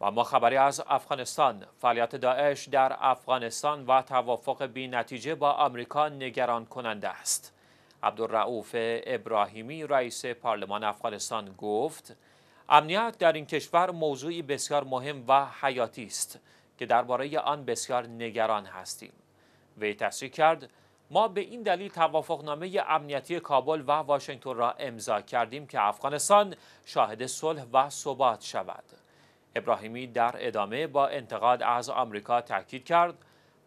و ما خبری از افغانستان فعالیت داعش در افغانستان و توافق بی نتیجه با آمریکا نگران کننده است عبدالرعوف ابراهیمی رئیس پارلمان افغانستان گفت امنیت در این کشور موضوعی بسیار مهم و حیاتی است که درباره آن بسیار نگران هستیم وی تصریح کرد ما به این دلیل توافقنامه امنیتی کابل و واشنگتن را امضا کردیم که افغانستان شاهد صلح و ثبات شود ابراهیمی در ادامه با انتقاد از آمریکا تاکید کرد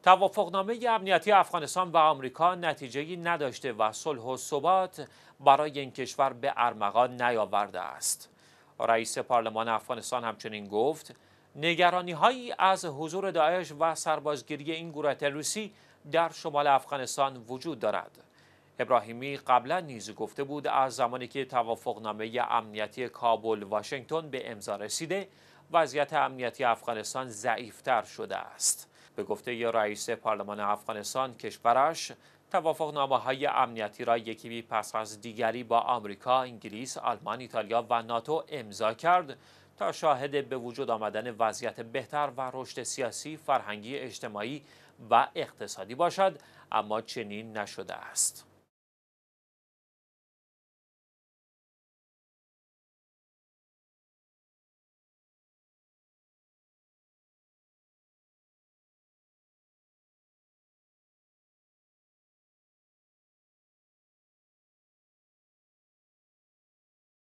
توافقنامه امنیتی افغانستان و آمریکا نتیجه‌ای نداشته و صلح و ثبات برای این کشور به ارمغان نیاورده است. رئیس پارلمان افغانستان همچنین گفت نگرانی هایی از حضور داعش و سربازگیری این گروه تروریستی در شمال افغانستان وجود دارد. ابراهیمی قبلا نیز گفته بود از زمانی که توافقنامه امنیتی کابل واشنگتن به امضا رسیده وضعیت امنیتی افغانستان ضعیفتر شده است به گفته ی رئیس پارلمان افغانستان کشورش توافق نامه های امنیتی را یکی بی پس از دیگری با آمریکا، انگلیس، آلمان، ایتالیا و ناتو امضا کرد تا شاهد به وجود آمدن وضعیت بهتر و رشد سیاسی، فرهنگی، اجتماعی و اقتصادی باشد اما چنین نشده است.